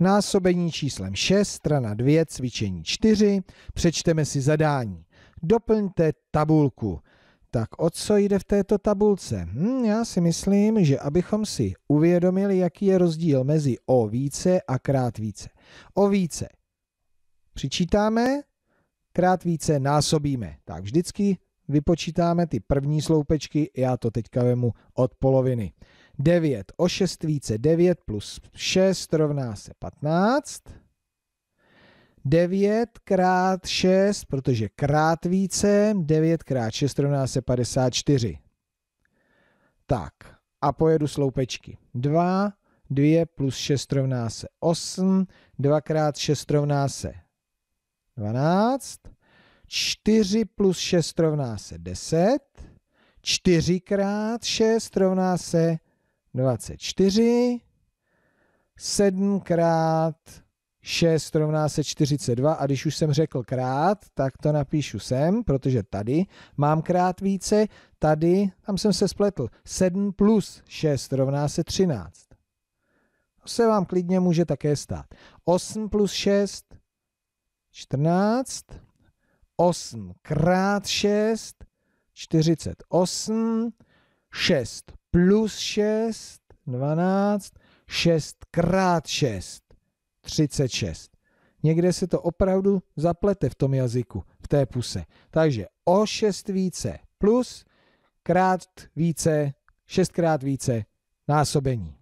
Násobení číslem 6, strana 2, cvičení 4, přečteme si zadání. Doplňte tabulku. Tak o co jde v této tabulce? Hm, já si myslím, že abychom si uvědomili, jaký je rozdíl mezi o více a krát více. O více přičítáme, krát více násobíme. Tak vždycky vypočítáme ty první sloupečky, já to teďka vemu od poloviny. 9 o 6 více 9 plus 6 rovná se 15. 9 krát 6, protože krát více, 9 krát 6 rovná se 54. Tak, a pojedu sloupečky. 2, 2 plus 6 rovná se 8, 2 krát 6 rovná se 12, 4 plus 6 rovná se 10, 4 krát 6 rovná se 24. 7 krát 6 rovná se 42 a když už jsem řekl krát, tak to napíšu sem, protože tady mám krát více, tady, tam jsem se spletl, 7 plus 6 rovná se 13. To se vám klidně může také stát. 8 plus 6, 14, 8 krát 6, 48, 6 plus 6, 12, 6 krát 6, 36. Někde se to opravdu zaplete v tom jazyku, v té puse. Takže o 6 více plus, krát více, 6 krát více násobení.